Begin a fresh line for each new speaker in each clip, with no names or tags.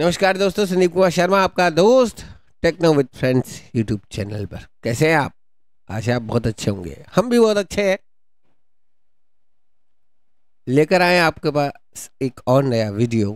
नमस्कार दोस्तों संदीप कुमार शर्मा आपका दोस्त techno with friends YouTube channel पर कैसे हैं आप आशा आप बहुत अच्छे होंगे हम भी बहुत अच्छे हैं लेकर आए आपके पास एक और नया वीडियो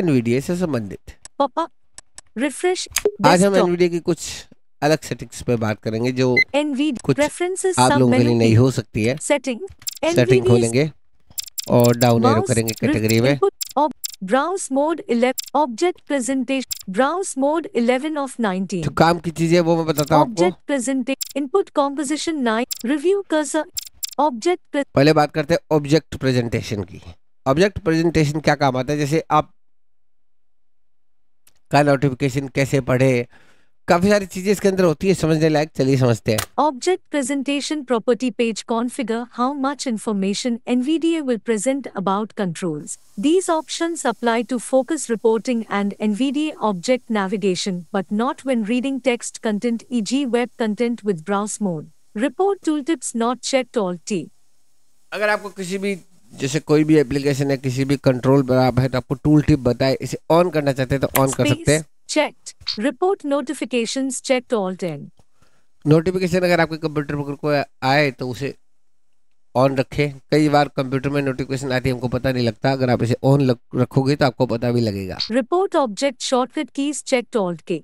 एनवीडीए से संबंधित
पापा रिफ्रेश आज हम एनवीडीए
की कुछ अलग सेटिंग्स पे बात करेंगे जो
कुछ आप लोगों के लिए नहीं हो सकती है सेटिंग सेटिंग खोलेंगे
और डाउन एरो करेंगे कैटेगरी में
browse mode eleven object presentation browse mode eleven of nineteen
काम की चीजें वो मैं बताता हूँ object
presentation input composition nine review cursor object
पहले बात करते हैं ऑब्जेक्ट प्रेजेंटेशन की ऑब्जेक्ट प्रेजेंटेशन क्या काम आता है जैसे आप का नोटिफिकेशन कैसे पढ़े काफी सारी चीजें इसके अंदर होती है समझने लायक चलिए समझते हैं
object presentation property page configure how much information NVDA will present about controls these option apply to focus reporting and NVDA object navigation but not when reading text content E G web content with browse mode report tool tips not check alt T अगर आपको किसी भी
जैसे कोई भी application है किसी भी कंट्रोल पर आप है तो आपको टूल टिप बताए इसे ऑन करना चाहते हैं तो ऑन कर सकते हैं
checked report notifications checked alt 10
notification अगर आपके कंप्यूटर पर कोई आए तो उसे ऑन रखें कई बार कंप्यूटर में नोटिफिकेशन आती है हमको पता नहीं लगता अगर आप इसे ऑन रखोगे तो आपको पता भी लगेगा
report object shortcut keys check alt के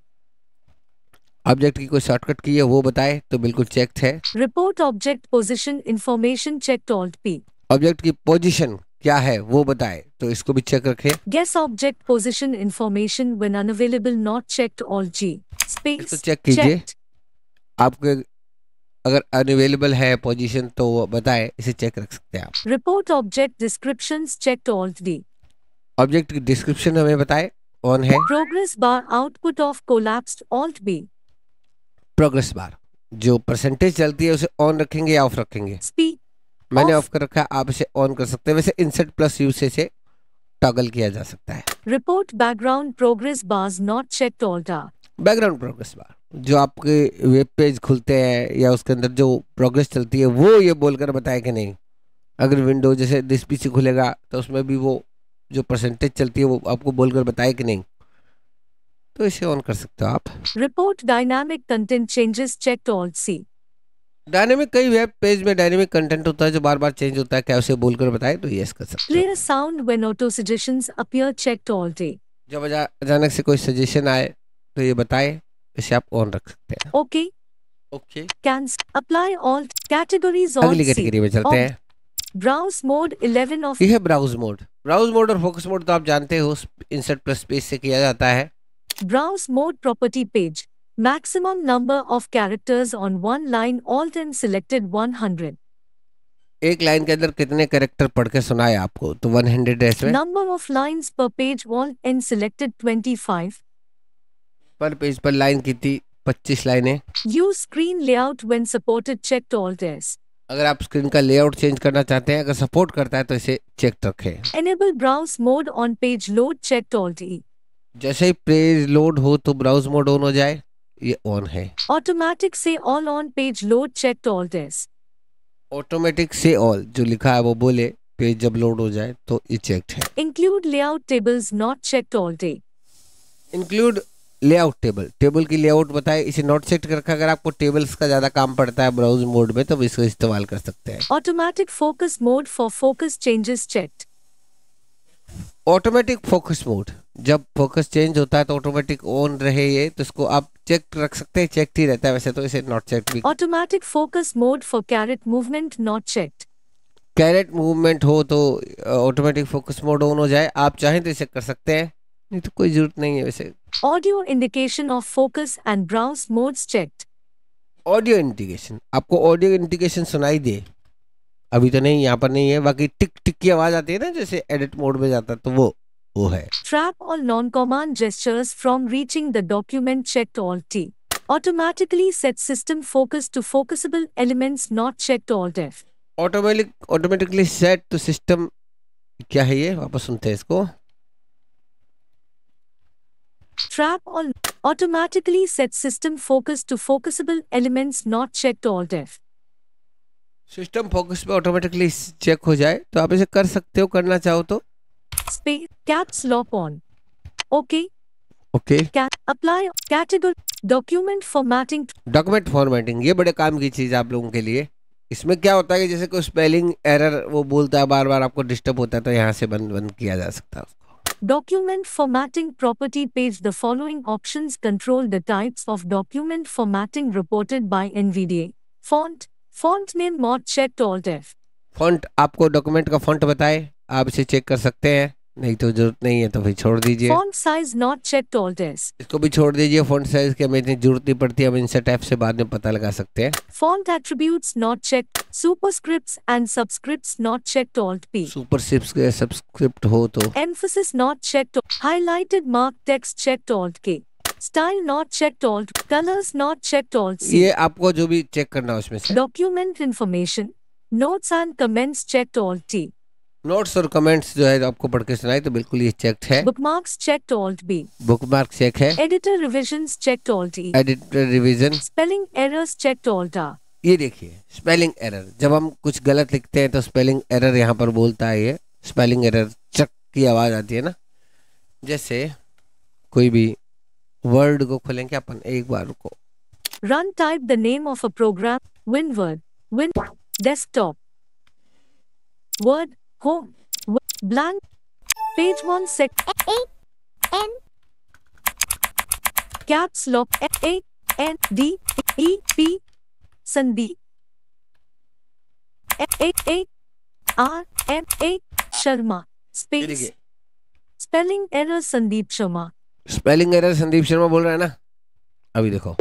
ऑब्जेक्ट की कोई शॉर्टकट की है वो बताए तो बिल्कुल चेक है
report object position information check alt P
object की पोजिशन क्या है वो बताए तो इसको भी चेक रखे
guess object position information when unavailable not check alt G space check कीजिए
आपके अगर अनबल है पोजिशन तो बताए इसे चेक रख सकते हैं आप
report object description check alt D
object description हमें बताए ऑन है
progress bar output off collapse alt B
progress bar जो परसेंटेज चलती है उसे ऑन रखेंगे या ऑफ रखेंगे स्पीड मैंने ऑफ कर रखा है आप इसे ऑन कर सकते हैं वैसे इंसर्ट प्लस यू से इसे टॉगल किया जा सकता
है report background progress bar not check alt A
background progress bar जो आपके वेब पेज खुलते हैं या उसके अंदर जो प्रोग्रेस चलती है वो ये बोलकर बताए कि नहीं अगर विंडो जैसे दिस पीसी खुलेगा तो उसमें भी वो जो परसेंटेज चलती है वो आपको बोलकर बताए कि नहीं तो इसे ऑन कर सकते हो आप
report dynamic content changes check alt C
dynamic कई वेब पेज में डायनेमिक कंटेंट होता है जो बार बार चेंज होता है क्या उसे बोलकर बताए तो यस कर सकते
clear sound when auto suggestions appear checked alt D
जब अचानक से कोई सजेशन आए तो ये बताए इसे आप ऑन रख सकते
हैं okay okay can apply all categories on अगली कैटेगरी में चलते हैं ब्राउज मोड 11 ऑफ यह
ब्राउज मोड ब्राउज मोड और फोकस मोड तो आप जानते हो इंसर्ट प्लस स्पेस से किया जाता है
browse mode property page Maximum number of characters on one line alt and selected 100.
एक लाइन के अंदर कितने कैरेक्टर पढ़ के सुनाए आपको तो 100 है इसमें
number of lines per page वॉल एंड सिलेक्टेड 25
पर पेज पर लाइन की थी 25 लाइनें
use screen layout when supported check alt S
अगर आप स्क्रीन का लेआउट चेंज करना चाहते हैं अगर सपोर्ट करता है तो इसे चेक रखें
enable browse mode on page load check alt E
जैसे ही पेज लोड हो तो ब्राउज मोड ऑन हो जाए ये ऑन है
ऑटोमेटिक से all on page load check alt डेस्क
ऑटोमेटिक से ऑल जो लिखा है वो बोले पेज जब लोड हो जाए तो ये चेक्ड है
include layout tables not checked alt D include
layout table table की लेआउट बताए इसे नॉट सेट कर रखा अगर आपको टेबल्स का ज्यादा काम पड़ता है ब्राउज मोड में तो इसको इस्तेमाल कर सकते हैं
automatic focus mode for focus changes checked
automatic focus mode जब फोकस चेंज होता है तो ऑटोमेटिक ऑन रहे ये तो इसको आप चेक रख सकते हैं चेक ही रहता है वैसे तो इसे नॉट चेक भी
automatic focus mode for caret movement not checked
caret movement हो तो ऑटोमेटिक फोकस मोड ऑन हो जाए आप चाहें तो इसे कर सकते हैं नहीं तो कोई जरूरत नहीं है वैसे
audio indication of focus and browse modes checked
audio indication आपको ऑडियो इंडिकेशन सुनाई दे अभी तो नहीं यहाँ पर नहीं है बाकी टिक टिक की आवाज आती है ना जैसे एडिट मोड में जाता है तो वो वो है
trap all non common gestures from reaching the document check alt T automatically set system focus to focusable elements not check alt डेफ
automatic automatically set to system क्या है ये वापस सुनते हैं इसको
trap all automatically set system focus to focusable element not check alt डेफ system focus
पे ऑटोमेटिकली चेक हो जाए तो आप इसे कर सकते हो करना चाहो तो
caps lock on okay okay apply category document formatting
document formatting ये बड़े काम की चीज आप लोगों के लिए इसमें क्या होता है कि जैसे कोई स्पेलिंग एरर वो बोलता है बार बार आपको डिस्टर्ब होता है तो यहाँ से बंद बंद किया जा सकता है
document formatting property page the following options control the types of document formatting reported by NVDA font font name not check alt डेफ
फॉन्ट आपको डॉक्यूमेंट का फॉन्ट बताए आप इसे चेक कर सकते हैं नहीं तो जरूरत नहीं है तो फिर छोड़ दीजिए फॉन्ट
साइज नॉट चेक टोल डेस्क
इसको भी छोड़ दीजिए फॉन्ट साइज की हमें इतनी जरूरत नहीं पड़ती हम इंसर्ट एफ से बाद में पता लगा सकते हैं
font attributes not check superscripts and subscript not check alt P
superscript subscript हो तो
emphasis not check highlighted mark text check alt K style not check alt colours not check alt ये
आपको जो भी चेक करना है उसमें
document information notes and comments check alt T
notes और कमेंट्स जो है आपको पढ़ के सुनाई तो बिल्कुल ये चेक है 
bookmarks check alt B
book bookmark check है
editor revision check alt E
editor revision
spelling errors check alt R ये देखिए स्पेलिंग एरर
जब हम कुछ गलत लिखते हैं तो स्पेलिंग एरर यहाँ पर बोलता है ये स्पेलिंग एरर चक की आवाज आती है ना जैसे कोई भी वर्ड को खोलेंगे अपन एक बार रुको
run type the name of a program win word win desktop word home blank page one set Sharma spelling error Sandeep Sharma
spelling error Sandeep Sharma बोल रहा है ना अभी देखो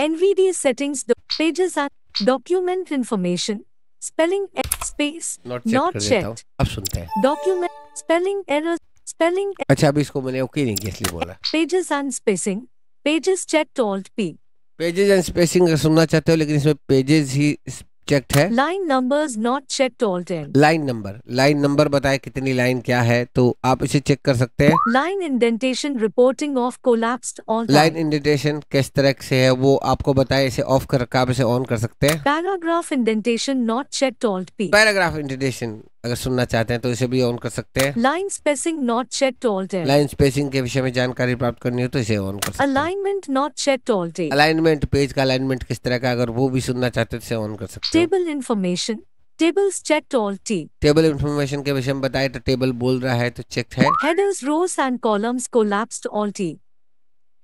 NVDA settings pages are document information spelling space not check
अब सुनते हैं
document spelling error spelling
अच्छा अभी इसको मैंने ओके नहीं किया बोला
pages and spacing pages check alt P
pages and spacing सुनना चाहते हो लेकिन इसमें पेजेस ही चेक्ड है
line number not checked alt ten
line number line number बताए कितनी लाइन क्या है तो आप इसे चेक कर सकते हैं
line indentation reporting off collapsed alt line
indentation किस तरह से है वो आपको बताए इसे ऑफ कर रखा आप इसे ऑन कर सकते हैं
paragraph indentation not checked alt P
paragraph indentation अगर सुनना चाहते हैं तो इसे भी ऑन कर सकते हैं
line spacing not check alt line
spacing के विषय में जानकारी प्राप्त करनी हो तो इसे ऑन कर सकते
alignment not check alt
alignment page का अलाइनमेंट किस तरह का अगर वो भी सुनना चाहते हैं तो इसे ऑन कर सकते
table information table check alt T
table information के विषय में बताए तो टेबल बोल रहा है तो चेक है
headers rows and columns collapsed alt T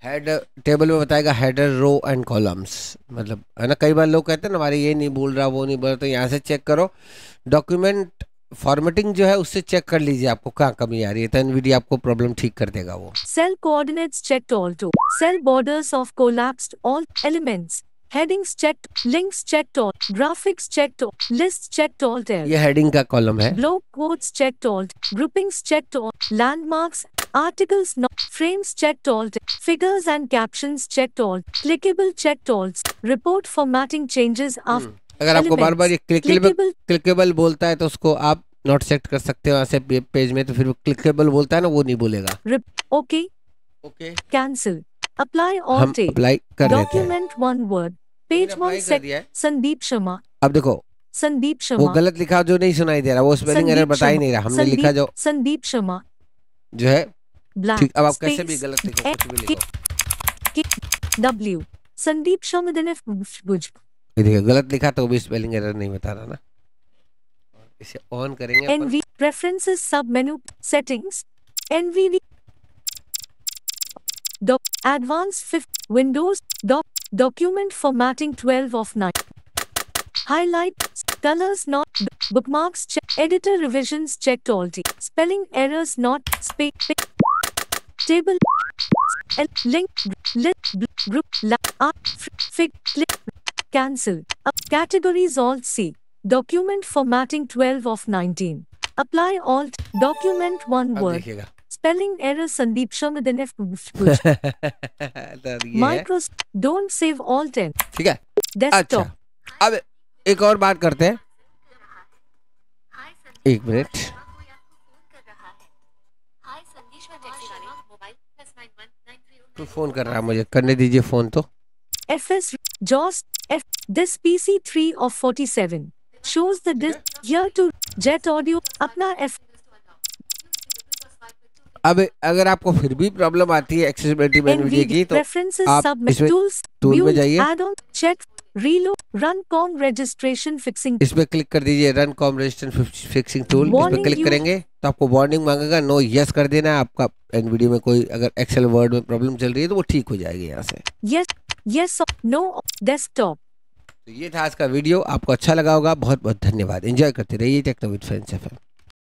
head
table में बताएगा हेडर रो एंड कॉलम्स मतलब है ना कई बार लोग कहते हैं ना हमारे ये नहीं बोल रहा वो नहीं बोल रहा तो यहाँ से चेक करो डॉक्यूमेंट फॉर्मेटिंग जो है उससे चेक कर लीजिए आपको कहाँ कमी आ रही है तो एनवीडी आपको प्रॉब्लम ठीक कर देगा वो
cell coordinates check alt two cell borders off collapsed alt elements headings check links check alt graphics check alt list check alt alt ये
हेडिंग का कॉलम है block
codes check alt groupings check alt landmarks articles no frames checked alt figures and captions checked alt clickable checked alts report formatting changes after hmm. अगर आपको बार बार ये clickable
clickable बोलता है तो उसको आप नोट सेलेक्ट कर सकते हो ऐसे पेज में तो फिर क्लिकेबल बोलता है ना वो नहीं बोलेगा
okay okay cancel apply all apply कर document one word page one Sandeep Sharma अब देखो संदीप शर्मा वो गलत
लिखा जो नहीं सुनाई दे रहा वो स्पेलिंग एरर बता ही नहीं रहा हमने लिखा जो
संदीप शर्मा जो है ठीक अब आप कैसे भी गलत लिखो कुछ भी लिखो डब्ल्यू संदीप शर्मा
ये देखिए गलत लिखा तो भी स्पेलिंग एरर नहीं बता रहा ना इसे
ऑन करेंगे and preferences sub menu settings and we advance fifth windows the document formatting 12 of 9 highlight colours not bookmarks check editor revision check टॉल्टी spelling errors not spec table link link group like are फिक click Cancel. Categories Alt C. Document formatting 12 of 19. Apply Alt. Document one word. Spelling error Sandeep Sharma then F.
Micros.
Don't save all 10.
ठीक Desktop. अच्छा. अब एक और बात करते हैं. एक मिनट. तो फोन कर रहा है मुझे करने दीजिए फोन तो
एफ एस जॉस F. This PC3 of 47 shows the disc here to jet audio अपना F.
अब अगर आपको फिर भी प्रॉब्लम आती है एक्सेसिबिलिटी मेन्यू की तो आप इसमें टूल में जाइए
चेक रीलो रन कॉम रजिस्ट्रेशन फिक्सिंग इसमें
क्लिक कर दीजिए run com registration fixing tool इसमें क्लिक करेंगे तो आपको वार्निंग मांगेगा नो यस कर देना आपका एनवीडी में कोई अगर एक्सेल वर्ड में प्रॉब्लम चल रही है तो वो ठीक हो जाएगी यहाँ से
yes yes. Yes no desktop
तो ये था आज का वीडियो आपको अच्छा लगा होगा बहुत बहुत धन्यवाद एंजॉय करते रहिए टेक्नोविद फ्रेंड्स एफएम